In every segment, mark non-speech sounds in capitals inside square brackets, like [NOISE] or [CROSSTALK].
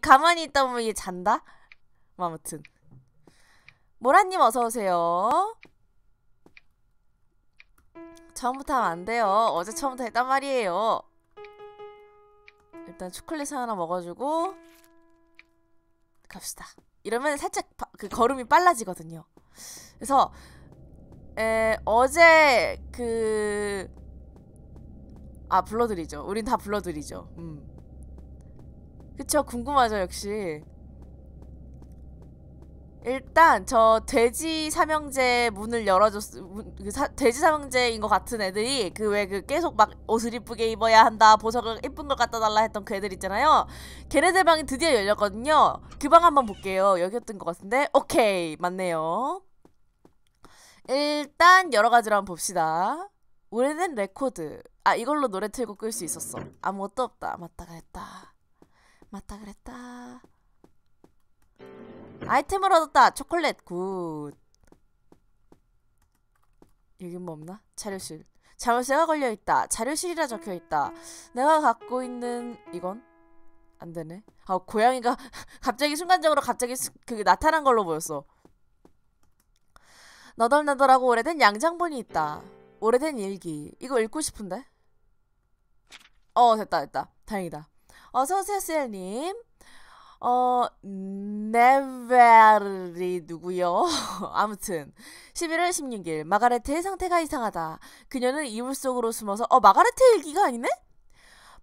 가만히 있다 보면 이 잔다? 뭐 아무튼 모라님 어서오세요 처음부터 하면 안 돼요 어제 처음부터 했단 말이에요 일단 초콜릿 하나 먹어주고 갑시다 이러면 살짝 바, 그 걸음이 빨라지거든요 그래서 에, 어제 그... 아 불러드리죠 우린 다 불러드리죠 음. 그쵸 궁금하죠 역시 일단 저 돼지 삼형제 문을 열어줬 그 사, 돼지 삼형제인 것 같은 애들이 그 왜그 그 계속 막 옷을 이쁘게 입어야 한다 보석을 예쁜 걸 갖다 달라 했던 그 애들 있잖아요 걔네들 방이 드디어 열렸거든요 그 방 한번 볼게요 여기였던 것 같은데 오케이 맞네요 일단 여러 가지로 한 번 봅시다 올해는 레코드 아 이걸로 노래 틀고 끌 수 있었어 아무것도 없다 맞다 그랬다 맞다 그랬다 아이템을 얻었다 초콜릿 굿여긴뭐 없나? 자료실 자물쇠가 걸려있다 자료실이라 적혀있다 내가 갖고 있는 이건? 안되네 아 고양이가 [LAUGHS] 갑자기 순간적으로 갑자기 수, 그게 나타난 걸로 보였어 너덜너덜하고 오래된 양장본이 있다 오래된 일기 이거 읽고 싶은데? 어 됐다 됐다 다행이다 어서오세요, 셀님. 어, 네베리 누구요? [LAUGHS] 아무튼 11월 16일 마가레트의 상태가 이상하다. 그녀는 이불 속으로 숨어서 어 마가레트 일기가 아니네?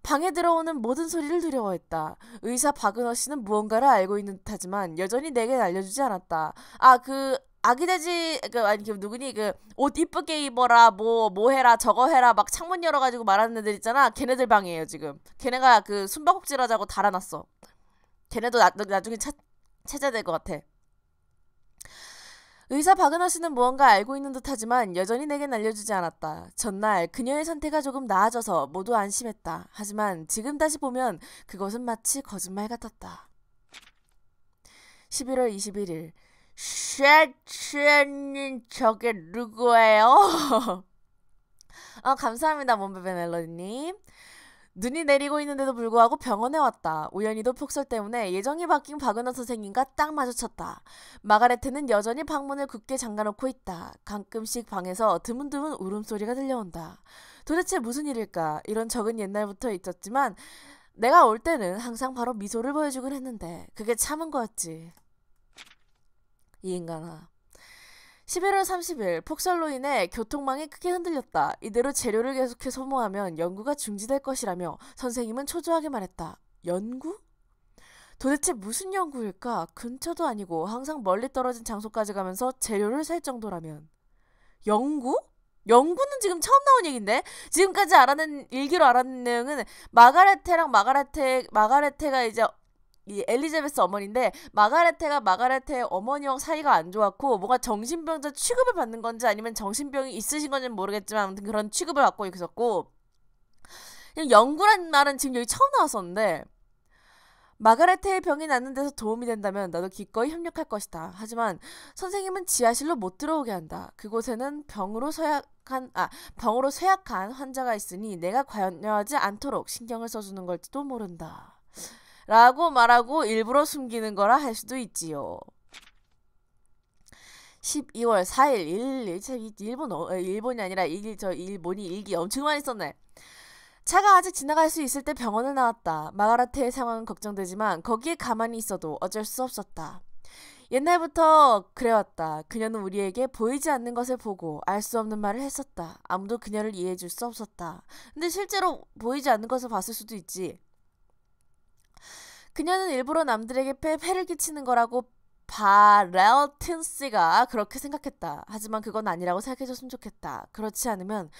방에 들어오는 모든 소리를 두려워했다. 의사 박은호 씨는 무언가를 알고 있는 듯하지만 여전히 내겐 알려주지 않았다. 아그 아기돼지 그 아니 그 누구니 그 옷 이쁘게 입어라 뭐뭐 뭐 해라 저거 해라 막 창문 열어가지고 말하는 애들 있잖아 걔네들 방이에요 지금 걔네가 그 숨바꼭질 하자고 달아놨어 걔네도 나, 나중에 찾, 찾아야 될것 같아 의사 박은하 씨는 무언가 알고 있는 듯하지만 여전히 내겐 알려주지 않았다. 전날 그녀의 상태가 조금 나아져서 모두 안심했다. 하지만 지금 다시 보면 그것은 마치 거짓말 같았다. 11월 21일 셰츠님 저게 누구예요? 어, [LAUGHS] 감사합니다 몸베베 멜로디님 눈이 내리고 있는데도 불구하고 병원에 왔다. 우연히도 폭설 때문에 예정이 바뀐 박은호 선생님과 딱 마주쳤다. 마가레트는 여전히 방문을 굳게 잠가놓고 있다. 가끔씩 방에서 드문드문 울음소리가 들려온다. 도대체 무슨 일일까? 이런 적은 옛날부터 있었지만 내가 올 때는 항상 바로 미소를 보여주곤 했는데 그게 참은 거였지. 이 인간아. 11월 30일 폭설로 인해 교통망이 크게 흔들렸다. 이대로 재료를 계속해 소모하면 연구가 중지될 것이라며 선생님은 초조하게 말했다. 연구? 도대체 무슨 연구일까? 근처도 아니고 항상 멀리 떨어진 장소까지 가면서 재료를 살 정도라면. 연구? 연구는 지금 처음 나온 얘긴데 지금까지 알아낸 일기로 알아낸 내용은 마가레테랑 마가레테 마가레테가 이제 이 엘리자베스 어머니인데 마가레테가 마가레테의 어머니와 사이가 안 좋았고 뭔가 정신병자 취급을 받는 건지 아니면 정신병이 있으신 건지는 모르겠지만 아무튼 그런 취급을 받고 있었고 그냥 연구라는 말은 지금 여기 처음 나왔었는데 마가레테의 병이 낫는 데서 도움이 된다면 나도 기꺼이 협력할 것이다. 하지만 선생님은 지하실로 못 들어오게 한다. 그곳에는 병으로 쇠약한 아 병으로 쇠약한 환자가 있으니 내가 관여하지 않도록 신경을 써주는 걸지도 모른다. 라고 말하고 일부러 숨기는 거라 할 수도 있지요. 12월 4일 일일 일본 어, 일본이 아니라 일, 저 일본이 일기 엄청 많이 썼네. 차가 아직 지나갈 수 있을 때 병원을 나왔다. 마가라테의 상황은 걱정되지만 거기에 가만히 있어도 어쩔 수 없었다. 옛날부터 그래왔다. 그녀는 우리에게 보이지 않는 것을 보고 알 수 없는 말을 했었다. 아무도 그녀를 이해해 줄 수 없었다. 근데 실제로 보이지 않는 것을 봤을 수도 있지. 그녀는 일부러 남들에게 폐를 끼치는 거라고 바렐튼스가 그렇게 생각했다. 하지만 그건 아니라고 생각해줬으면 좋겠다. 그렇지 않으면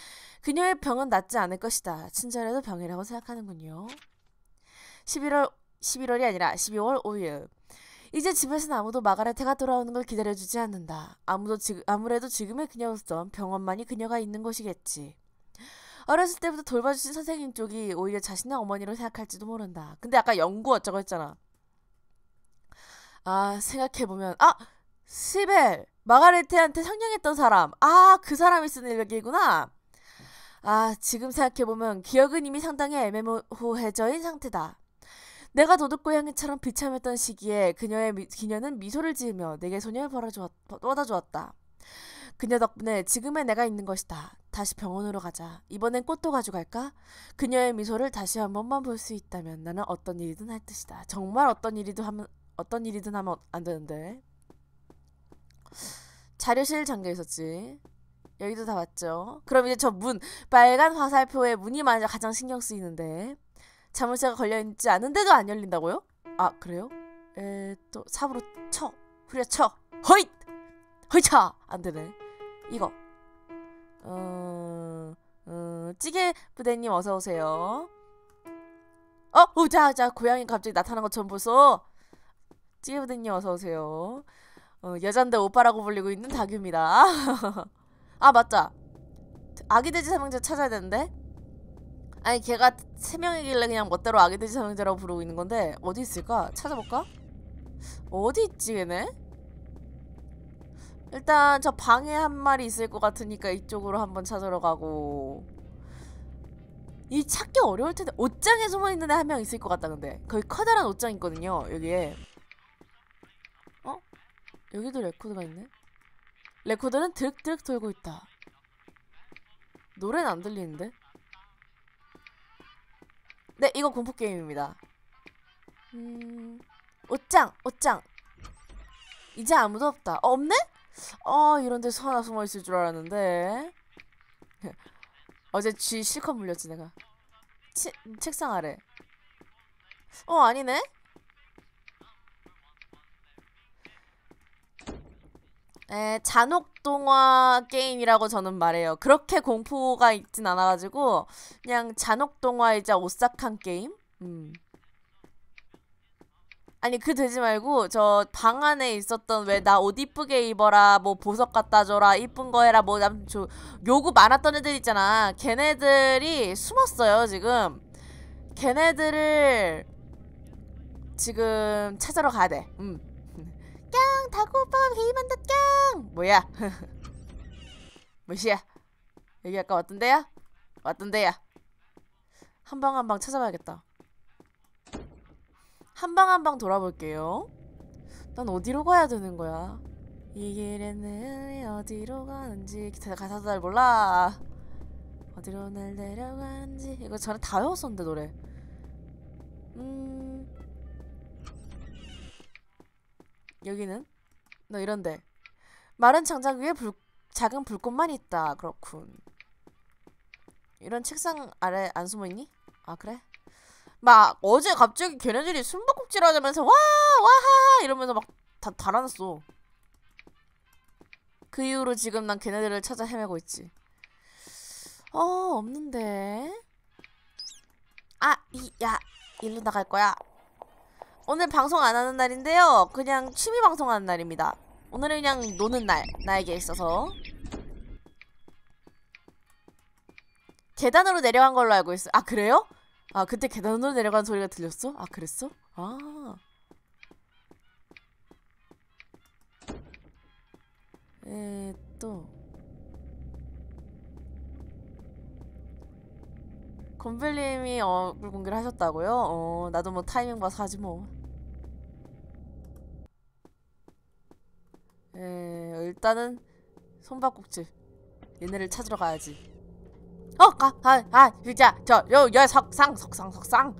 그녀의 병은 낫지 않을 것이다. 친절해도 병이라고 생각하는군요. 11월 11월이 아니라 12월 5일. 이제 집에서는 아무도 마가렛테가 돌아오는 걸 기다려주지 않는다. 아무도 지, 아무래도 지금의 그녀로선 병원만이 그녀가 있는 곳이겠지 어렸을 때부터 돌봐주신 선생님 쪽이 오히려 자신의 어머니로 생각할지도 모른다. 근데 아까 연구 어쩌고 했잖아. 아, 생각해보면, 아! 시벨! 마가레테한테 성령했던 사람. 아, 그 사람이 쓴 일기구나. 아, 지금 생각해보면 기억은 이미 상당히 애매모호해져인 상태다. 내가 도둑고양이처럼 비참했던 시기에 그녀의 미, 기녀는 미소를 지으며 내게 소녀를 벌어주었다 어, 그녀 덕분에 지금의 내가 있는 것이다. 다시 병원으로 가자. 이번엔 꽃도 가져갈까? 그녀의 미소를 다시 한 번만 볼 수 있다면 나는 어떤 일이든 할 뜻이다. 정말 어떤 일이든 하면 어떤 일이든 하면 안 되는데. 자료실 잠겨 있었지. 여기도 다 왔죠. 그럼 이제 저 문, 빨간 화살표의 문이 만약 가장 신경 쓰이는데 자물쇠가 걸려 있지 않은데도 안 열린다고요? 아 그래요? 에 또 삽으로 쳐 후려쳐 허잇 허이차 안 되네 이거 찌개 부대님 어서 오세요. 어, 우자 어, 자 고양이 갑자기 나타난 것처럼 벌써 찌개 부대님 어서 오세요. 어, 여잔데 오빠라고 불리고 있는 닭입니다아 [LAUGHS] 맞다. 아기 돼지 사명자 찾아야 되는데. 아니 걔가 세 명이길래 그냥 멋대로 아기 돼지 사명자라고 부르고 있는 건데 어디 있을까? 찾아볼까? 어디 있지 얘네? 일단 저 방에 한 마리 있을 것 같으니까 이쪽으로 한번 찾으러 가고 이 찾기 어려울 텐데 옷장에 숨어있는 애 한 명 있을 것 같다 근데 거의 커다란 옷장 있거든요 여기에 어? 여기도 레코드가 있네 레코드는 드륵드륵 돌고 있다 노래는 안 들리는데? 네이거 공포게임입니다 음... 옷장! 옷장! 이제 아무도 없다 어 없네? 어 이런데 서 하나 숨어있을 줄 알았는데 어제 쥐 실컷 물렸지 내가 치, 책상 아래 어 아니네? 에, 잔혹동화 게임이라고 저는 말해요. 그렇게 공포가 있진 않아가지고 그냥 잔혹동화이자 오싹한 게임? 음. 아니 그 되지 말고 저 방 안에 있었던 왜 나 옷 이쁘게 입어라 뭐 보석 갖다 줘라 이쁜 거 해라 뭐 남, 저, 요구 많았던 애들 있잖아 걔네들이 숨었어요 지금 걔네들을 지금 찾으러 가야 돼 음. 깡 다구 오빠가 개입한다 깡 뭐야 뭐시야 여기 아까 왔던데야? 왔던데야 한 방 한 방 찾아봐야겠다 한방한방 돌아볼게요. 난 어디로 가야 되는 거야? 이 길에는 어디로 가는지 가사도 잘 몰라. 어디로 날 데려가는지 이거 전에 다 외웠었는데 노래. 음 여기는 너 이런데 마른 장작 위에 불, 작은 불꽃만 있다. 그렇군. 이런 책상 아래 안 숨어 있니? 아 그래? 막 어제 갑자기 걔네들이 숨바꼭질 하자면서 와 와하 이러면서 막 다 달아났어 그 이후로 지금 난 걔네들을 찾아 헤매고 있지 어 없는데 아 이 야 일로 나갈 거야 오늘 방송 안 하는 날인데요 그냥 취미 방송하는 날입니다 오늘은 그냥 노는 날 나에게 있어서 계단으로 내려간 걸로 알고 있어 아 그래요? 아 그때 계단으로 내려가는 소리가 들렸어? 아 그랬어? 아 에, 또 건별님이 얼굴 공개를 하셨다고요? 어, 나도 뭐 타이밍 봐서 하지 뭐. 에, 일단은 손바꼭질 얘네를 찾으러 가야지. 어, 가, 아, 아, 진자 저, 요, 여, 석상, 석상, 석상.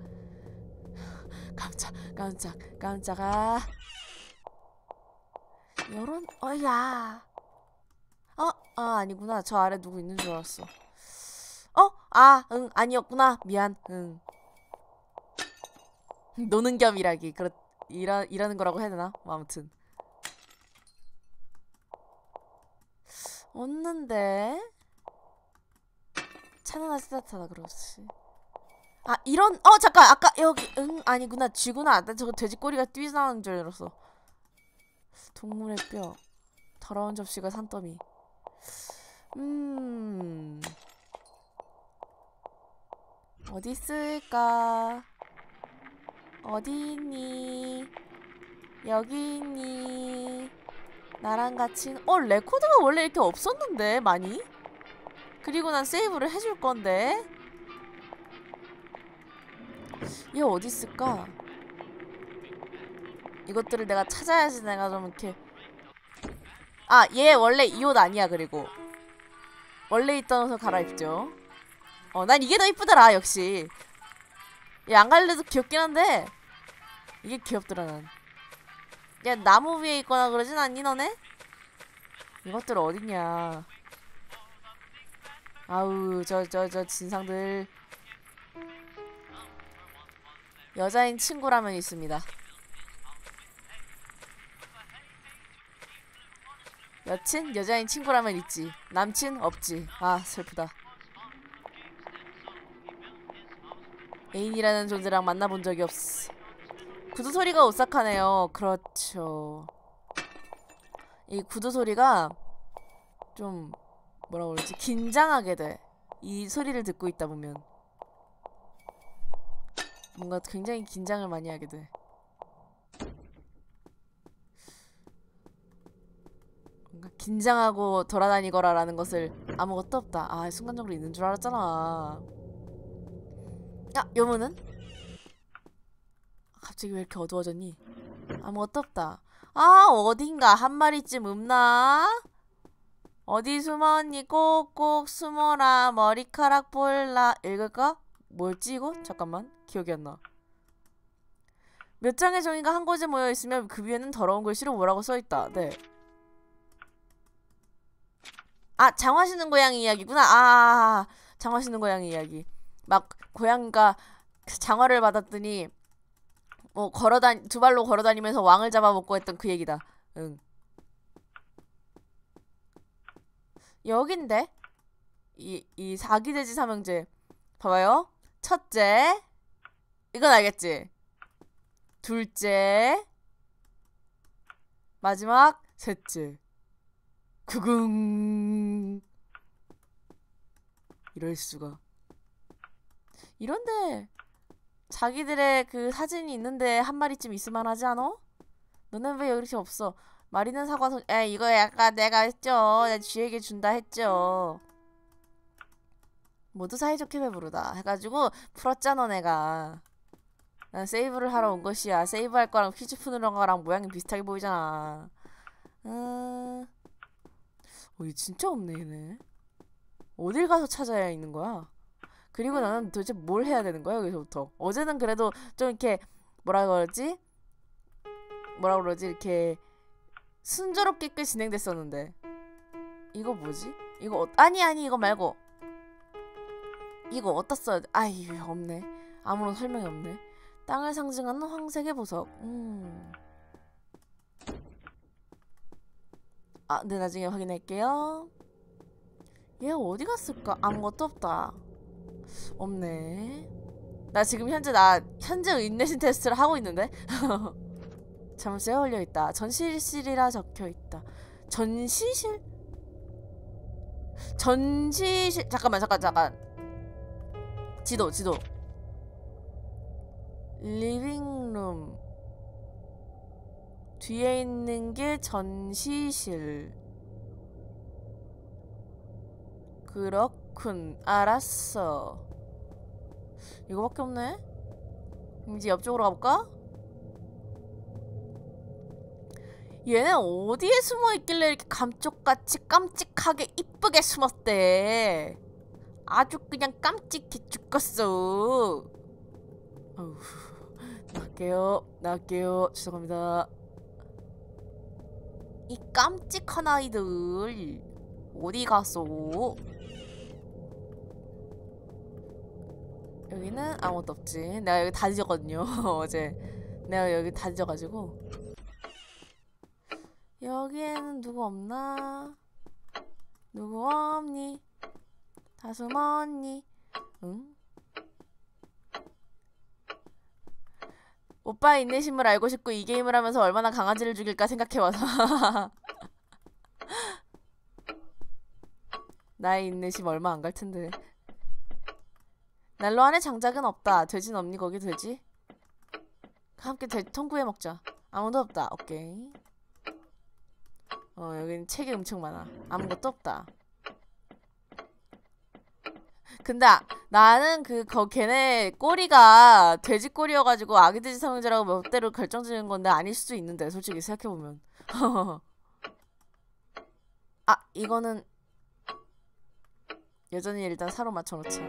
깜짝, 깜짝, 깜짝아. 요런, 어야. 어, 아, 아니구나. 저 아래 누구 있는 줄 알았어. 어? 아, 응, 아니었구나. 미안, 응. 노는 겸 일하기. 그렇, 일하, 일하는 거라고 해야 되나? 뭐 아무튼. 없는데? 차나나 쓰다타다 그러지 아 이런 어 잠깐 아까 여기 응 아니구나 쥐구나 나 저거 돼지꼬리가 뛰어나오는 줄 알았어 동물의 뼈 더러운 접시가 산더미 음 어디 있을까 어디 있니 여기 있니 나랑 같이 어 레코드가 원래 이렇게 없었는데 많이 그리고 난 세이브를 해줄 건데 얘 어디 있을까? 이것들을 내가 찾아야지 내가 좀 이렇게 아 얘 원래 이 옷 아니야 그리고 원래 있던 옷을 갈아입죠 어 난 이게 더 이쁘더라 역시 얘 안 갈래도 귀엽긴 한데 이게 귀엽더라 난얘 나무 위에 있거나 그러진 않니 너네? 이것들 어딨냐 아우 저 저 저 진상들 여자인 친구라면 있습니다 여친? 여자인 친구라면 있지 남친? 없지 아 슬프다 애인이라는 존재랑 만나본 적이 없어 구두 소리가 오싹하네요 그렇죠 이 구두 소리가 좀 뭐라 그러지? 긴장하게 돼. 이 소리를 듣고 있다 보면. 뭔가 굉장히 긴장을 많이 하게 돼. 뭔가 긴장하고 돌아다니거라라는 것을 아무것도 없다. 아, 순간적으로 있는 줄 알았잖아. 야, 아, 요문은? 갑자기 왜 이렇게 어두워졌니? 아무것도 없다. 아, 어딘가 한 마리쯤 없나? 어디 숨었니 꼭꼭 숨어라 머리카락 볼라 읽을까? 뭘지 이거? 잠깐만 기억이 안 나. 몇 장의 종이가 한 곳에 모여 있으면 그 위에는 더러운 글씨로 뭐라고 써있다. 네. 아 장화시는 고양이 이야기구나. 아 장화시는 고양이 이야기. 막 고양이가 장화를 받았더니 뭐 걸어다 니두 발로 걸어다니면서 왕을 잡아먹고 했던 그 얘기다. 응. 여긴데? 이, 이 4기 돼지 삼형제. 봐봐요. 첫째. 이건 알겠지? 둘째. 마지막. 셋째. 구궁. 이럴 수가. 이런데 자기들의 그 사진이 있는데 한 마리쯤 있을만 하지 않어 너는 왜여렇 없어? 마리는 사과 손, 에 이거 약간 내가 했죠. 내 쥐에게 준다 했죠. 모두 사이좋게 배부르다 해가지고 풀었잖아 내가. 난 세이브를 하러 온 것이야. 세이브할 거랑 퀴즈 푸는 거랑 모양이 비슷하게 보이잖아. 음... 어, 얘 진짜 없네 얘네. 어딜 가서 찾아야 있는 거야? 그리고 나는 도대체 뭘 해야 되는 거야 여기서부터? 어제는 그래도 좀 이렇게 뭐라 그러지? 뭐라 그러지 이렇게 순조롭게 꽤 진행됐었는데 이거 뭐지? 이거 어... 아니 아니 이거 말고 이거 어떻다써 아이 없네 아무런 설명이 없네 땅을 상징하는 황색의 보석 음. 아, 네 나중에 확인할게요 얘 어디 갔을까? 아무것도 없다 없네 나 지금 현재 나 현재 인내심 테스트를 하고 있는데 [LAUGHS] 잠수에 올려 있다. 전시실이라 적혀 있다. 전시실? 전시실 잠깐만 잠깐 잠깐. 지도 지도. 리빙룸 뒤에 있는 게 전시실. 그렇군. 알았어. 이거밖에 없네. 이제 옆쪽으로 가볼까? 얘는 어디에 숨어 있길래 이렇게 감쪽같이 깜찍하게 이쁘게 숨었대 아주 그냥 깜찍해 죽겠어 나갈게요 나갈게요 죄송합니다 이 깜찍한 아이들 어디 갔어 여기는 아무것도 없지 내가 여기 다 뒤졌거든요 [LAUGHS] 어제 내가 여기 다 뒤져가지고 여기에는 누구 없나? 누구 없니? 다 숨었니? 응? 오빠의 인내심을 알고 싶고 이 게임을 하면서 얼마나 강아지를 죽일까 생각해봐서 [LAUGHS] 나의 인내심 얼마 안 갈 텐데 난로 안에 장작은 없다 돼진 없니 거기 돼지? 함께 돼, 통구해 먹자 아무도 없다 오케이 어 여긴 책이 엄청 많아 아무것도 없다 근데 나는 그거 걔네 꼬리가 돼지 꼬리여가지고 아기 돼지 삼형제라고 멋대로 결정지는 건데 아닐 수도 있는데 솔직히 생각해보면 [LAUGHS] 아 이거는 여전히 일단 사로 맞춰놓자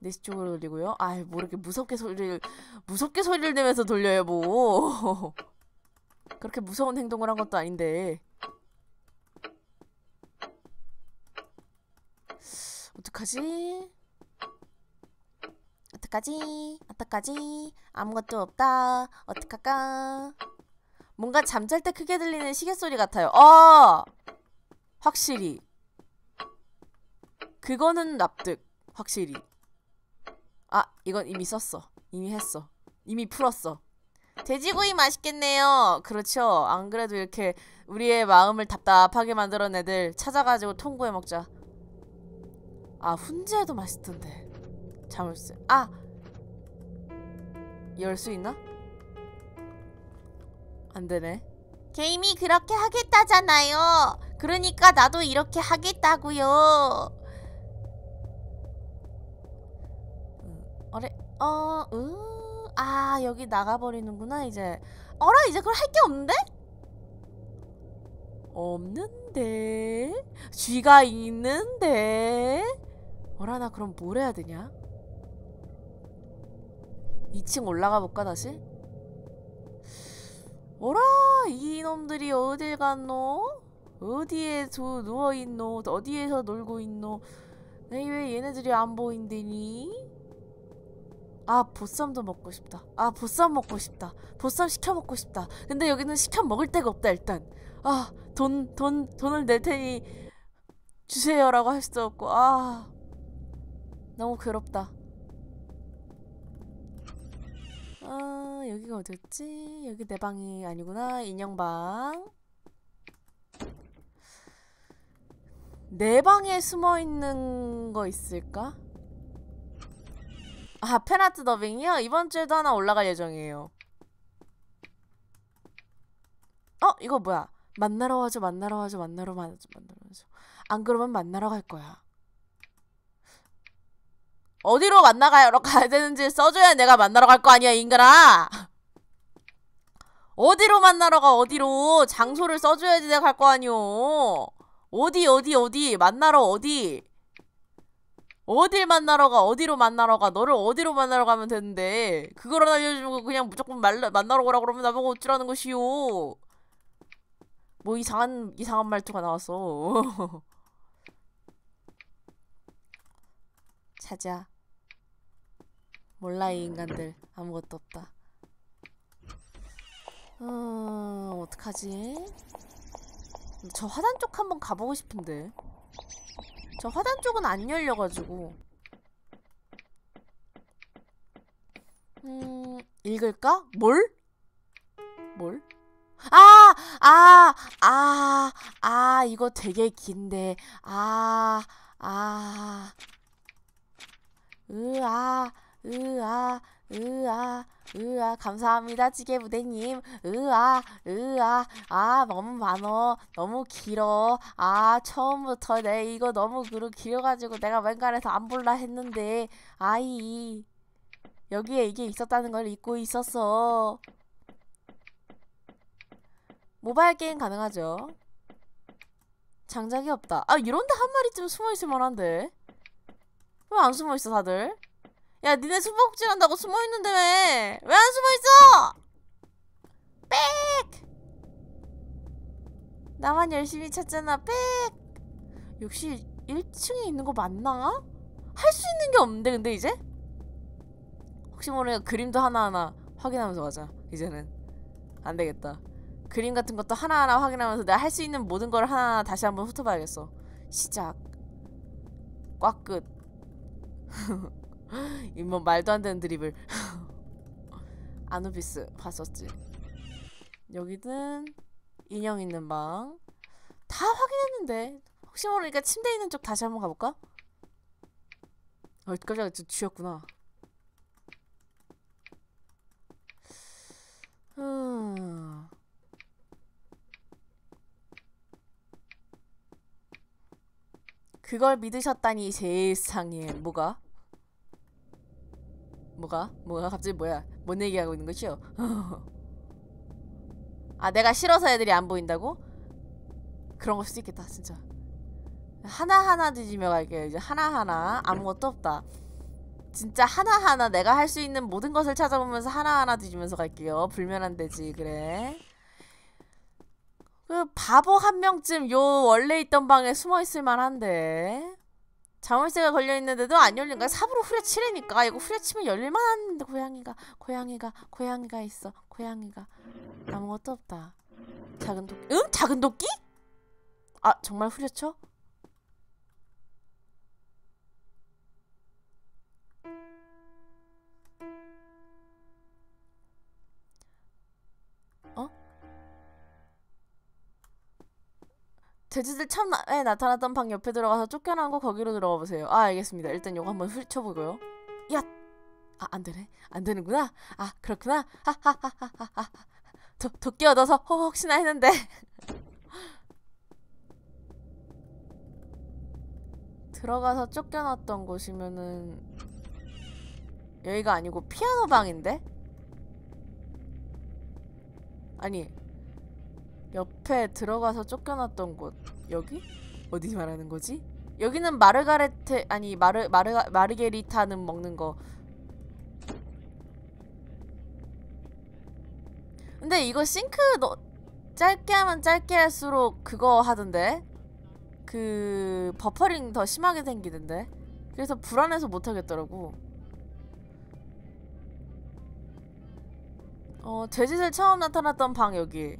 네시 쪽으로 돌리고요 아이 뭐 이렇게 무섭게 소리를 무섭게 소리를 내면서 돌려요 뭐 [LAUGHS] 그렇게 무서운 행동을 한 것도 아닌데 어떡하지? 어떡하지? 어떡하지? 아무것도 없다. 어떡할까? 뭔가 잠잘 때 크게 들리는 시계 소리 같아요. 어! 확실히. 그거는 납득. 확실히. 아, 이건 이미 썼어. 이미 했어. 이미 풀었어. 돼지고기 맛있겠네요. 그렇죠. 안 그래도 이렇게 우리의 마음을 답답하게 만들어낸 애들 찾아가지고 통구해 먹자. 아 훈제도 맛있던데 자물쇠 아! 열 수 있나? 안되네 게임이 그렇게 하겠다잖아요 그러니까 나도 이렇게 하겠다고요 음, 어래 어, 으, 음, 아 여기 나가버리는구나 이제 어라 이제 그걸 할 게 없는데? 없는데 쥐가 있는데 어라 나 그럼 뭘 해야 되냐? 2층 올라가 볼까 다시? 어라 이놈들이 어딜 갔노? 어디에 두 누워있노? 어디에서 놀고 있노? 에이 왜 얘네들이 안 보인대니? 아 보쌈도 먹고 싶다 아 보쌈 먹고 싶다 보쌈 시켜 먹고 싶다 근데 여기는 시켜 먹을 데가 없다 일단 아 돈 돈 돈, 돈을 낼 테니 주세요라고 할 수도 없고 아 너무 괴롭다 아 여기가 어디였지? 여기 내 방이 아니구나 인형방 내 방에 숨어있는 거 있을까? 아 페나트 더빙이요? 이번 주에도 하나 올라갈 예정이에요 어? 이거 뭐야 만나러 와줘 만나러 와줘 만나러 와줘 만나러 와줘 안 그러면 만나러 갈 거야 어디로 만나가러 [LAUGHS] 가야 되는지 써줘야 내가 만나러 갈 거 아니야 인간아 어디로 만나러 가 어디로 장소를 써줘야지 내가 갈 거 아니오 어디 어디 어디 만나러 어디 어딜 만나러 가 어디로 만나러 가 너를 어디로 만나러 가면 되는데 그걸 알려주고 그냥 무조건 말라, 만나러 오라 그러면 나보고 어쩌라는 것이오 뭐 이상한 이상한 말투가 나왔어 [LAUGHS] 자자 몰라 이 인간들 아무것도 없다 어... 어떡하지? 저 화단 쪽 한번 가보고 싶은데 저 화단 쪽은 안 열려가지고 음... 읽을까? 뭘? 뭘? 아! 아! 아! 아! 이거 되게 긴데 아... 아... 으아... 으아 으아 으아 감사합니다 찌개 부대님 으아 으아 아 너무 많어 너무 길어 아 처음부터 내 이거 너무 그루 길어가지고 내가 웬간에서 안 볼라 했는데 아이 여기에 이게 있었다는 걸 잊고 있었어 모바일 게임 가능하죠 장작이 없다 아 이런데 한 마리쯤 숨어있을 만한데 왜 안 숨어있어 다들 야 니네 숨복지 한다고 숨어있는데 왜? 왜안 숨어있어? 빽! 나만 열심히 찾잖아 빽! 역시 1층에 있는 거 맞나? 할 수 있는 게 없는데 근데 이제? 혹시 모르니까 그림도 하나하나 확인하면서 가자 이제는 안되겠다 그림 같은 것도 하나하나 확인하면서 내가 할 수 있는 모든 걸 하나하나 다시 한번 훑어봐야겠어 시작 꽉끝 [LAUGHS] 이뭐 말도 안 되는 드립을 [LAUGHS] 아누비스 봤었지 여기든 인형 있는 방 다 확인했는데 혹시 모르니까 침대 있는 쪽 다시 한번 가볼까? 어 깜짝이야 쥐였구나 음. 그걸 믿으셨다니 세상에 뭐가? 뭐가? 뭐가? 갑자기 뭐야? 뭔 얘기하고 있는 거죠? [LAUGHS] 아 내가 싫어서 애들이 안 보인다고? 그런 걸 수도 있겠다 진짜 하나하나 뒤지며 갈게요 이제 하나하나 아무것도 없다 진짜 하나하나 내가 할 수 있는 모든 것을 찾아보면서 하나하나 뒤지면서 갈게요 불면한 되지 그래 그 바보 한 명쯤 요 원래 있던 방에 숨어 있을 만한데 자물쇠가 걸려있는데도 안 열린 거야. 삽으로 후려치라니까. 이거 후려치면 열릴만한 고양이가, 고양이가, 고양이가 있어. 고양이가. 아무것도 없다. 작은 도끼, 응? 작은 도끼? 아, 정말 후려쳐? 돼지들 참에 나타났던 방 옆에 들어가서 쫓겨난 거 거기로 들어가 보세요. 아 알겠습니다. 일단 요거 한번 후쳐보고요 야! 아 안되네. 안되는구나. 아 그렇구나. 하하하하하 도, 도끼 얻어서 허, 혹시나 했는데 [LAUGHS] 들어가서 쫓겨났던 곳이면은 여기가 아니고 피아노 방인데? 아니 옆에 들어가서 쫓겨났던 곳 여기? 어디 말하는 거지? 여기는 마르가레테 아니 마르 마르 마르게리타는 먹는 거 근데 이거 싱크 너 짧게 하면 짧게 할수록 그거 하던데 그 버퍼링 더 심하게 생기던데 그래서 불안해서 못하겠더라고 어 돼지들 처음 나타났던 방 여기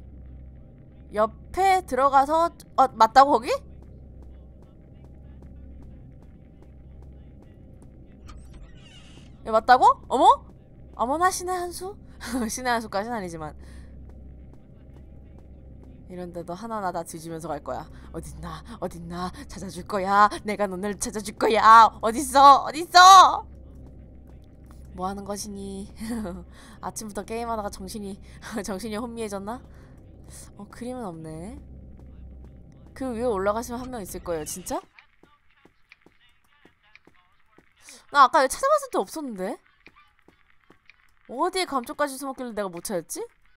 옆에 들어가서 어 맞다고 거기? 야, 맞다고? 어머? 어머나 신의 한수? [LAUGHS] 신의 한수까지는 아니지만 이런데도 하나하나 다 뒤지면서 갈 거야 어딨나 어딨나 찾아줄 거야 내가 너를 찾아줄 거야 어딨어 어딨어 뭐하는 것이니 [LAUGHS] 아침부터 게임하다가 정신이 [LAUGHS] 정신이 혼미해졌나? 어 그림은 없네 그 위에 올라가시면 한 명 있을 거예요 진짜? 나 아까 찾아봤을때 없었는데 어디에 감쪽같이 숨었길래 내가 못 찾았지?